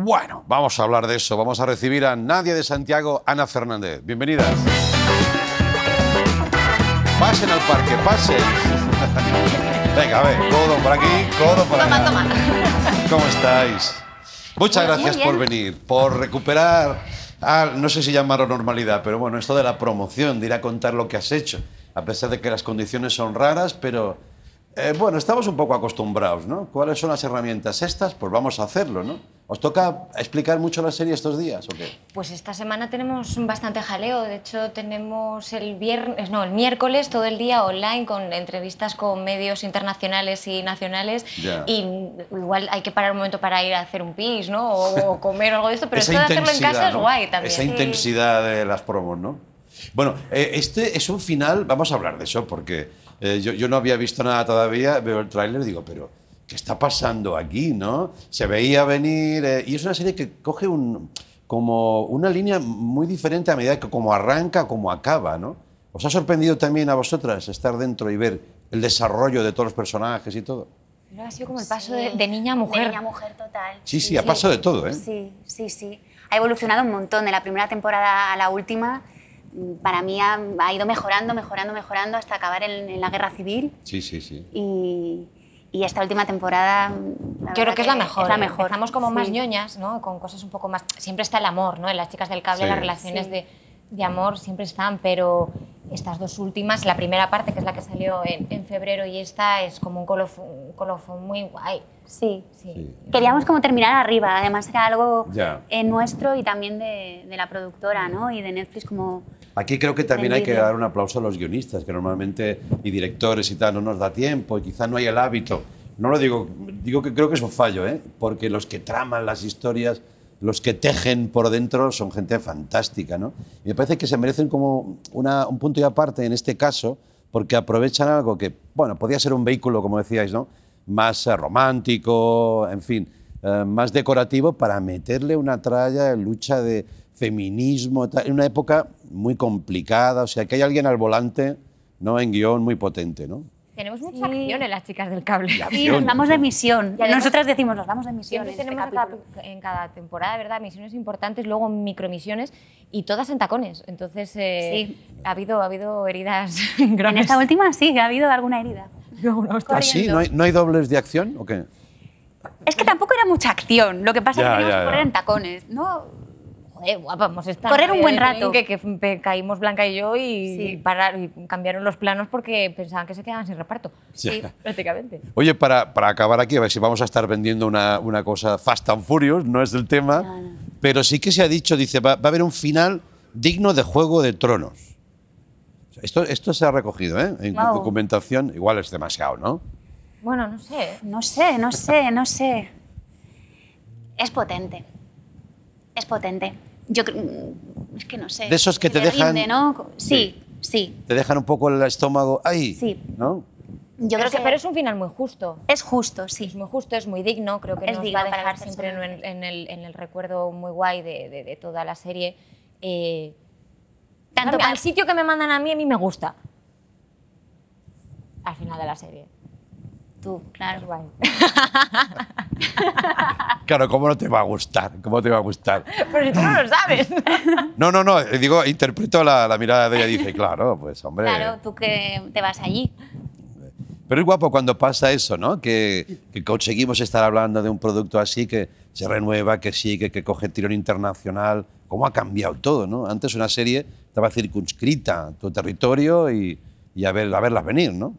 Bueno, vamos a hablar de eso. Vamos a recibir a Nadia de Santiago, Ana Fernández. Bienvenidas. Pasen al parque, pasen. Venga, a ver, codo por aquí, codo por aquí. Toma, toma. ¿Cómo estáis? Muchas pues gracias por venir, por recuperar, no sé si llamarlo normalidad, pero bueno, esto de la promoción, Dirá, a contar lo que has hecho, a pesar de que las condiciones son raras, pero eh, bueno, estamos un poco acostumbrados, ¿no? ¿Cuáles son las herramientas estas? Pues vamos a hacerlo, ¿no? ¿Os toca explicar mucho la serie estos días o qué? Pues esta semana tenemos bastante jaleo. De hecho, tenemos el viernes, no, el miércoles todo el día online con entrevistas con medios internacionales y nacionales. Y igual hay que parar un momento para ir a hacer un pis, ¿no? O, comer algo de esto. Pero esto de hacerlo en casa es guay también. Esa intensidad de las promos, ¿no? Bueno, eh, este es un final, vamos a hablar de eso, porque eh, yo, no había visto nada todavía, veo el tráiler digo, pero ¿qué está pasando aquí, no? Se veía venir, eh, y es una serie que coge como una línea muy diferente a medida que como arranca, como acaba, ¿no? ¿Os ha sorprendido también a vosotras estar dentro y ver el desarrollo de todos los personajes y todo? ha sido como el paso de, niña a mujer. De niña a mujer total. Sí, sí, a paso de todo, ¿eh? Sí, sí, sí. Ha evolucionado un montón de la primera temporada a la última para mí ha, ido mejorando, mejorando, mejorando hasta acabar en, la guerra civil. Sí, sí, sí. Y, esta última temporada... Yo creo que, es la mejor. Es la mejor. como más ñoñas, ¿no? Con cosas un poco más... Siempre está el amor, ¿no? En las chicas del cable las relaciones de, de, amor siempre están, pero estas dos últimas, la primera parte, que es la que salió en, febrero, y esta es como un colofón, muy guay. Sí. sí. Queríamos como terminar arriba, además era algo en eh, nuestro y también de, la productora, ¿no? Y de Netflix como... Aquí creo que también hay que dar un aplauso a los guionistas, que normalmente, y directores y tal, no nos da tiempo, y quizá no hay el hábito. No lo digo, digo que creo que es un fallo, ¿eh? Porque los que traman las historias los que tejen por dentro son gente fantástica, ¿no? Y me parece que se merecen como un punto y aparte en este caso, porque aprovechan algo que, bueno, podía ser un vehículo, como decíais, ¿no? Más eh, romántico, en fin, eh, más decorativo, para meterle una tralla en lucha de feminismo, en una época muy complicada, o sea, que hay alguien al volante, ¿no? En guión muy potente, ¿no? Tenemos mucha las chicas del cable. Sí, nos damos de misión. Nosotras decimos, nos damos de misión. en este tenemos en cada temporada, ¿verdad? Misiones importantes, luego micromisiones y todas en tacones. Entonces, eh, ha, habido, ha habido heridas grandes. En esta última sí, ha habido alguna herida. ¿Ah, sí? ¿No hay, dobles de acción o qué? Es que tampoco era mucha acción. Lo que pasa es que teníamos que correr en tacones, ¿no? joder, Correr un buen rato. Que, caímos Blanca y yo y, cambiaron los planos porque pensaban que se quedaban sin reparto. Sí, prácticamente. Oye, para, acabar aquí, a ver si vamos a estar vendiendo una, cosa Fast and Furious, no es el tema, pero sí que se ha dicho, dice, va, a haber un final digno de Juego de Tronos. Esto, esto se ha recogido ¿eh? en documentación, igual es demasiado, ¿no? Bueno, no sé. No sé, no sé, no sé. Es potente. Es potente. Yo es que no sé. De esos que, te, dejan. ¿no? sí, sí, Te dejan un poco el estómago ahí. Sí. ¿No? Yo creo que, pero es un final muy justo. Es justo, sí. Es muy justo, es muy digno. Creo que nos va a dejar siempre en, el, recuerdo muy guay de, toda la serie. Eh, tanto al, sitio que me mandan a mí, a mí me gusta. Al final de la serie. Tú, claro. guay. Claro, ¿cómo no te va a gustar? ¿Cómo te va a gustar? Pero si tú no lo sabes. No, no, no. Digo, interpreto la, mirada de ella y dice, claro, pues hombre. Claro, tú que te vas allí. Pero es guapo cuando pasa eso, ¿no? Que, conseguimos estar hablando de un producto así que se renueva, que sigue, que coge tirón internacional. ¿Cómo ha cambiado todo, no? Antes una serie estaba circunscrita a tu territorio y, y a, ver, a verlas venir, ¿no?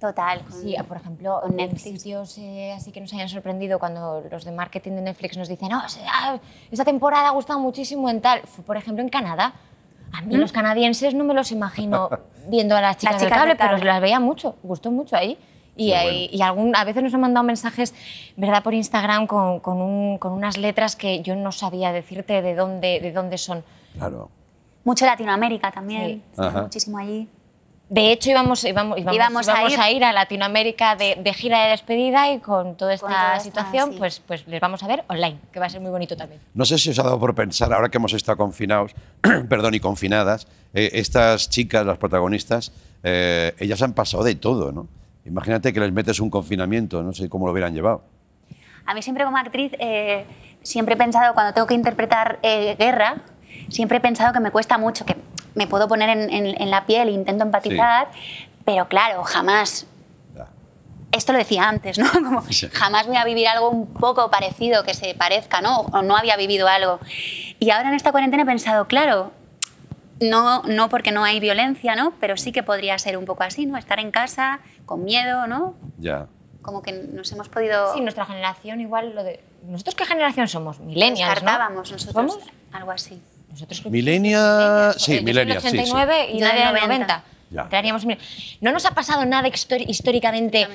Total. Sí, por ejemplo, Netflix. sitios eh, así que nos hayan sorprendido cuando los de marketing de Netflix nos dicen, no, oh, ah, esa temporada ha gustado muchísimo en tal. Por ejemplo, en Canadá. A mí ¿Mm? los canadienses no me los imagino viendo a las chicas, cable, pero las veía mucho, gustó mucho ahí. Y, y a veces nos han mandado mensajes, ¿verdad?, por Instagram con, unas letras que yo no sabía decirte de dónde, de dónde son. Claro. Mucho Latinoamérica también, muchísimo allí. De hecho, íbamos, íbamos, íbamos, íbamos, a, ir. a, Latinoamérica de, gira de despedida y con toda esta, situación, pues, pues les vamos a ver online, que va a ser muy bonito también. No sé si os ha dado por pensar, ahora que hemos estado confinados, perdón, y confinadas, eh, estas chicas, las protagonistas, eh, ellas han pasado de todo, ¿no? Imagínate que les metes un confinamiento, no sé cómo lo hubieran llevado. A mí siempre como actriz, eh, siempre he pensado, cuando tengo que interpretar guerra, siempre he pensado que me cuesta mucho, que me puedo poner en, la piel e intento empatizar, pero claro, jamás. Esto lo decía antes, ¿no? jamás voy a vivir algo un poco parecido, que se parezca, ¿no? O no había vivido algo. Y ahora en esta cuarentena he pensado, claro, no, no porque no hay violencia, ¿no? Pero sí que podría ser un poco así, ¿no? Estar en casa con miedo, ¿no? Ya. Como que nos hemos podido... Sí, nuestra generación igual lo de... ¿Nosotros qué generación somos? Millennials, Descartábamos ¿no? nosotros algo así. Nosotros Milenia, sí, Milenia, y nadie de 90. 90. No nos ha pasado nada históricamente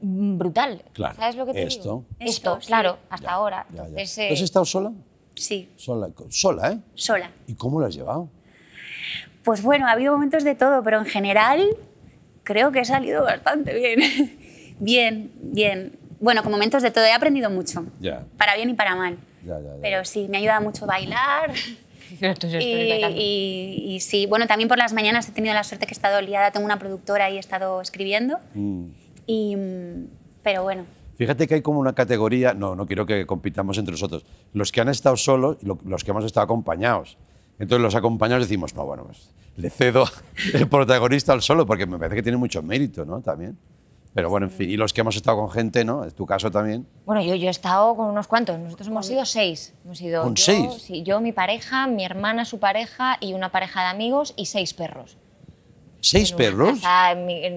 brutal. ¿Sabes lo que te Esto. digo? Esto, claro, hasta ahora. Eh, ¿Has estado sola? Sí. Sola, sola, ¿eh? Sola. ¿Y cómo lo has llevado? Pues bueno, ha habido momentos de todo, pero en general creo que he salido bastante bien. bien, bien. Bueno, con momentos de todo, he aprendido mucho. Para bien y para mal. Pero sí, me ayuda ayudado mucho bailar y, sí, bueno, también por las mañanas he tenido la suerte que he estado liada, tengo una productora y he estado escribiendo. Mm. Y, mm, pero bueno. Fíjate que hay como una categoría, no, no quiero que compitamos entre nosotros, los que han estado solos y los que hemos estado acompañados. Entonces los acompañados decimos, no, bueno, pues le cedo el protagonista al solo porque me parece que tiene mucho mérito, ¿no? También. Pero bueno, en fin, y los que hemos estado con gente, ¿no? Es tu caso también. Bueno, yo, he estado con unos cuantos, nosotros hemos sido seis. Hemos sido ¿Con seis? Sí, yo, mi pareja, mi hermana, su pareja y una pareja de amigos y seis perros. ¿Seis perros?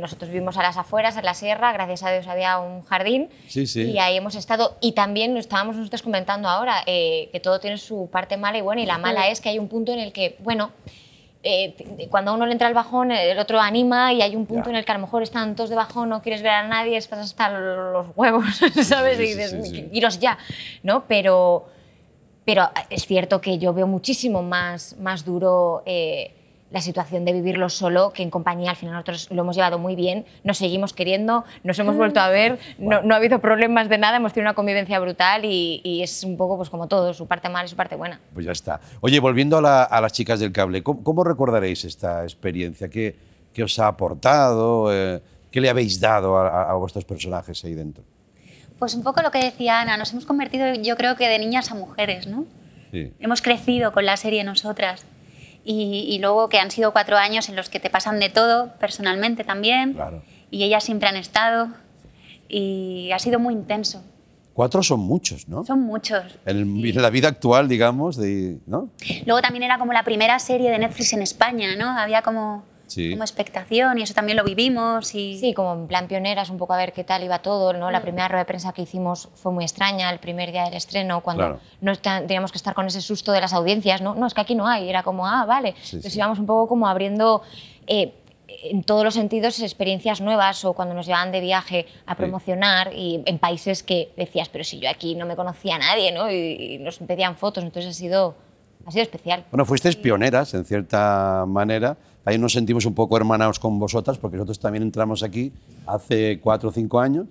nosotros vivimos a las afueras, en la sierra, gracias a Dios había un jardín. Sí, sí. Y ahí hemos estado, y también lo estábamos nosotros comentando ahora, eh, que todo tiene su parte mala y buena, y la mala es que hay un punto en el que, bueno, eh, cuando uno le entra al bajón, el otro anima y hay un punto en el que a lo mejor están todos de bajón, no quieres ver a nadie, estás hasta los huevos, ¿sabes? y dices, iros ya, ¿no? Pero, pero es cierto que yo veo muchísimo más, más duro eh, la situación de vivirlo solo que en compañía. Al final nosotros lo hemos llevado muy bien, nos seguimos queriendo, nos hemos mm. vuelto a ver, no, ha habido problemas de nada, hemos tenido una convivencia brutal y, es un poco pues como todo, su parte mala y su parte buena. Pues ya está. Oye, volviendo a, las chicas del cable, ¿cómo, recordaréis esta experiencia? ¿Qué, qué os ha aportado? Eh, ¿Qué le habéis dado a, a vuestros personajes ahí dentro? Pues un poco lo que decía Ana, nos hemos convertido yo creo que de niñas a mujeres, ¿no? Sí. Hemos crecido con la serie nosotras. Y, luego que han sido cuatro años en los que te pasan de todo, personalmente también. Y ellas siempre han estado. Y ha sido muy intenso. Cuatro son muchos, ¿no? Son muchos. En, la vida actual, digamos, de, ¿no? Luego también era como la primera serie de Netflix en España, ¿no? Había como como expectación y eso también lo vivimos. Y... Sí, como en plan pioneras, un poco a ver qué tal iba todo. ¿no? La mm. primera rueda de prensa que hicimos fue muy extraña, el primer día del estreno, cuando no teníamos que estar con ese susto de las audiencias. No, no es que aquí no hay, era como, ah, vale. Entonces íbamos un poco como abriendo... Eh, en todos los sentidos experiencias nuevas o cuando nos llevaban de viaje a promocionar y en países que decías, pero si yo aquí no me conocía a nadie, ¿no? Y, nos pedían fotos, entonces ha sido, ha sido especial. Bueno, fuisteis pioneras en cierta manera, ahí nos sentimos un poco hermanados con vosotras, porque nosotros también entramos aquí hace cuatro o cinco años,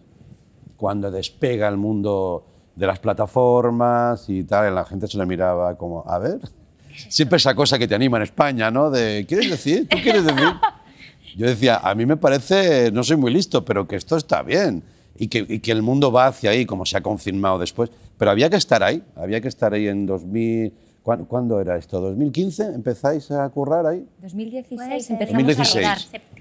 cuando despega el mundo de las plataformas y tal, y la gente se le miraba como, a ver, siempre esa cosa que te anima en España, ¿no? De, ¿quieres decir? ¿Tú quieres decir? Yo decía, a mí me parece, no soy muy listo, pero que esto está bien y que, y que el mundo va hacia ahí, como se ha confirmado después. Pero había que estar ahí, había que estar ahí en 2000 ¿Cuándo era esto? ¿2015? ¿Empezáis a currar ahí? 2016 empezamos a rodar.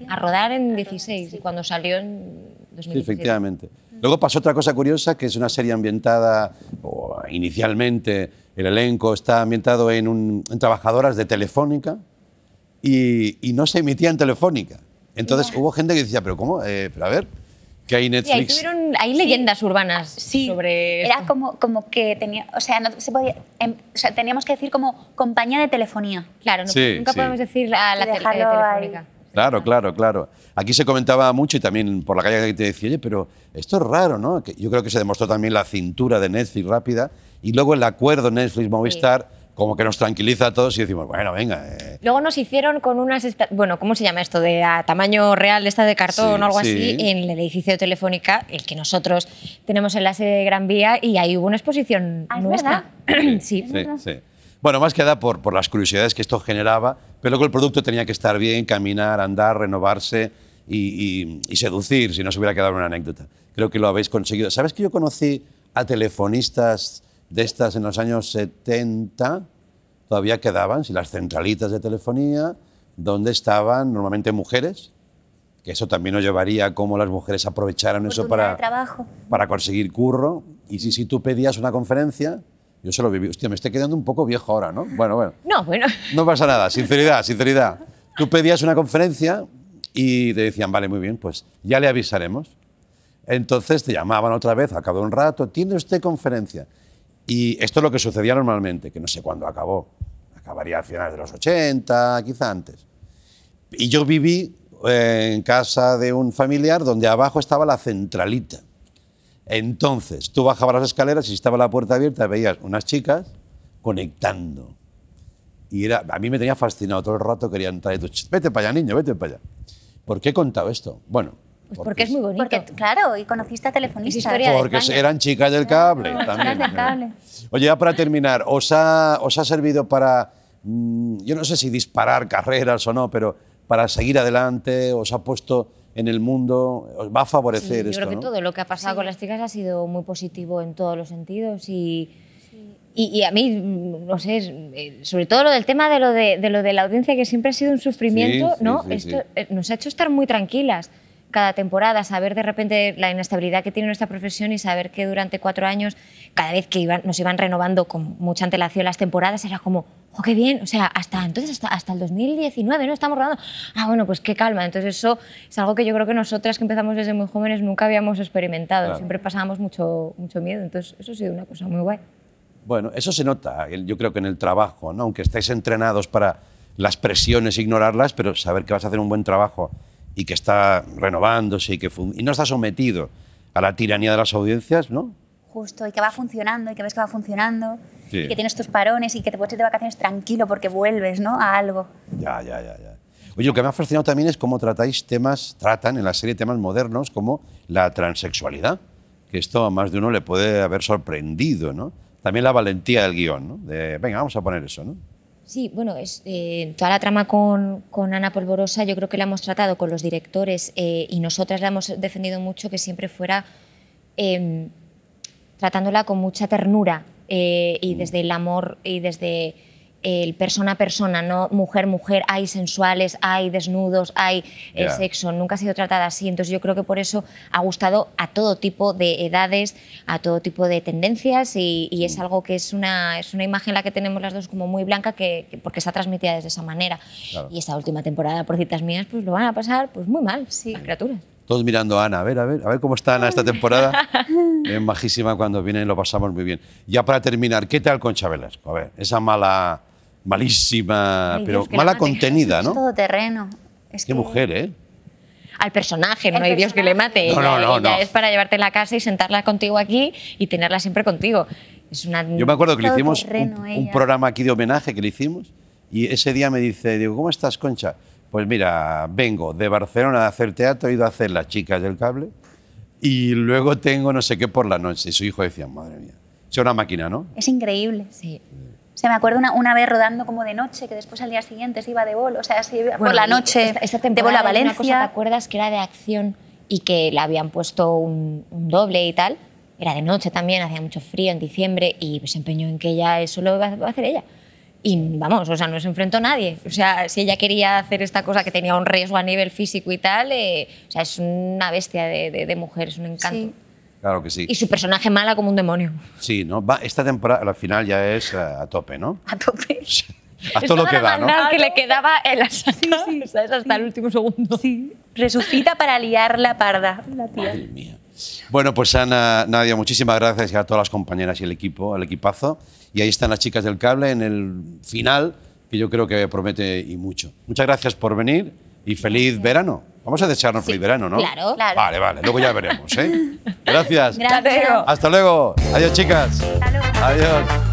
A rodar en 16, y cuando salió en 2015. Sí, efectivamente. Luego pasó otra cosa curiosa, que es una serie ambientada, o inicialmente el elenco está ambientado en, un, trabajadoras de Telefónica y, no se emitía en Telefónica. Entonces hubo gente que decía, pero ¿cómo? Eh, pero a ver, que hay Netflix. hay leyendas urbanas sí, sobre. Era Como, como que tenía, o sea, no se podía, em, o sea, teníamos que decir como compañía de telefonía. Claro, nunca podemos decir la, la eh, Claro, claro, claro. Aquí se comentaba mucho y también por la calle que te decía, oye, pero esto es raro, ¿no? yo creo que se demostró también la cintura de Netflix rápida y luego el acuerdo Netflix-Movistar como que nos tranquiliza a todos y decimos, bueno, venga. Eh". Luego nos hicieron con unas, bueno, ¿cómo se llama esto? De a tamaño real, esta de cartón o algo así, en el edificio de Telefónica, el que nosotros tenemos en la sede de Gran Vía, y ahí hubo una exposición ¿Ah, nuestra. Sí, sí, sí, Bueno, más que nada por, las curiosidades que esto generaba, pero luego el producto tenía que estar bien, caminar, andar, renovarse y, seducir, si no se hubiera quedado una anécdota. Creo que lo habéis conseguido. ¿Sabes que yo conocí a telefonistas de estas en los años 70 todavía quedaban, si las centralitas de telefonía, donde estaban normalmente mujeres, que eso también nos llevaría a cómo las mujeres aprovecharan eso para, trabajo. para conseguir curro. Y si, si tú pedías una conferencia, yo solo lo viví. Hostia, me estoy quedando un poco viejo ahora, ¿no? Bueno, bueno. No, bueno. No pasa nada, sinceridad, sinceridad. Tú pedías una conferencia y te decían, vale, muy bien, pues ya le avisaremos. Entonces te llamaban otra vez, al cabo de un rato, ¿tiene usted conferencia? Y esto es lo que sucedía normalmente, que no sé cuándo acabó. Acabaría a finales de los 80, quizá antes. Y yo viví eh, en casa de un familiar donde abajo estaba la centralita. Entonces, tú bajabas las escaleras y estaba la puerta abierta, veías unas chicas conectando. Y era, a mí me tenía fascinado todo el rato, querían entrar. Y vete para allá, niño, vete para allá. ¿Por qué he contado esto? Bueno, pues porque, es muy bonito. Porque, claro, y conociste a telefonistas. Porque eran chicas del cable. también, Oye, ya para terminar, ¿os ha, os ha servido para, mm, yo no sé si disparar carreras o no, pero para seguir adelante? ¿Os ha puesto en el mundo? ¿Os va a favorecer yo esto? Yo creo que todo lo que ha pasado con las chicas ha sido muy positivo en todos los sentidos y. Y, a mí, mm, no sé, eh, sobre todo lo del tema de lo de, lo de la audiencia, que siempre ha sido un sufrimiento, ¿no? Esto eh, nos ha hecho estar muy tranquilas cada temporada, saber de repente la inestabilidad que tiene nuestra profesión y saber que durante cuatro años, cada vez que nos iban renovando con mucha antelación las temporadas, era como, ¡oh, qué bien! O sea, hasta entonces, hasta, el 2019, ¿no? Estamos rodando. Ah, bueno, pues qué calma. Entonces eso es algo que yo creo que nosotras que empezamos desde muy jóvenes nunca habíamos experimentado. Siempre pasábamos mucho, mucho miedo. Entonces eso ha sido una cosa muy guay. Bueno, eso se nota, yo creo que en el trabajo, ¿no? Aunque estáis entrenados para las presiones, ignorarlas, pero saber que vas a hacer un buen trabajo y que está renovándose y que y no está sometido a la tiranía de las audiencias, ¿no? Justo, y que va funcionando, y que ves que va funcionando, y que tienes tus parones y que te puedes ir de vacaciones tranquilo porque vuelves, ¿no? A algo. Ya, ya, ya, ya. Oye, lo que me ha fascinado también es cómo tratáis temas, tratan en la serie temas modernos como la transexualidad, que esto a más de uno le puede haber sorprendido, ¿no? También la valentía del guión, ¿no? De, venga, vamos a poner eso, ¿no? Sí, bueno, es, eh, toda la trama con, Ana Polvorosa yo creo que la hemos tratado con los directores eh, y nosotras la hemos defendido mucho que siempre fuera em, tratándola con mucha ternura eh, y mm. desde el amor y desde el persona a persona, no mujer, mujer, hay sensuales, hay desnudos, hay eh, sexo, nunca ha sido tratada así. Entonces yo creo que por eso ha gustado a todo tipo de edades, a todo tipo de tendencias y, es mm. algo que es una, es una imagen la que tenemos las dos como muy blanca que, porque está transmitida desde esa manera. Y esta última temporada, por citas mías, pues lo van a pasar pues muy mal, sí. criaturas todos mirando a Ana, a ver, a ver, a ver cómo está Ana esta temporada. Es majísima cuando viene, lo pasamos muy bien. Ya para terminar, ¿qué tal con Velasco? A ver, esa mala malísima, pero mala contenida, ¿no? todo terreno. Es Qué mujer, ¿eh? al personaje, no hay Dios que le mate. No, no, no, Es para llevarte a la casa y sentarla contigo aquí y tenerla siempre contigo. Es una... Yo me acuerdo que le hicimos un, programa aquí de homenaje que le hicimos y ese día me dice, digo, ¿cómo estás, Concha? Pues mira, vengo de Barcelona a hacer teatro, he ido a hacer Las chicas del cable y luego tengo no sé qué por la noche. Y su hijo decía, madre mía, es una máquina, ¿no? Es increíble, sí se me acuerdo una, una vez rodando como de noche, que después al día siguiente se iba de bol o sea, si por la noche de bola a Valencia. ¿te acuerdas que era de acción y que le habían puesto un, doble y tal? Era de noche también, hacía mucho frío en diciembre y se empeñó en que ella eso lo iba a hacer ella. Y vamos, o sea, no se enfrentó a nadie. O sea, si ella quería hacer esta cosa que tenía un riesgo a nivel físico y tal, eh, o sea, es una bestia de, de, mujer, es un encanto. Claro que sí. Y su personaje mala como un demonio. Sí, ¿no? Va, esta temporada, al final ya es eh, a, tope, ¿no? A tope. A todo lo que da, ¿no? Ah, que le quedaba en la sí, sí, ¿sabes? Hasta el último segundo. Sí. Resucita para liar la parda, la tía. mía. Bueno, pues Ana, Nadia, muchísimas gracias a todas las compañeras y el equipo, al equipazo. Y ahí están las chicas del cable en el final, que yo creo que promete y mucho. Muchas gracias por venir y feliz verano. Vamos a echarnos sí, verano, ¿no? Claro, claro. Vale, vale, luego ya veremos, ¿eh? Gracias. Gracias. Hasta luego. Adiós, chicas. Adiós.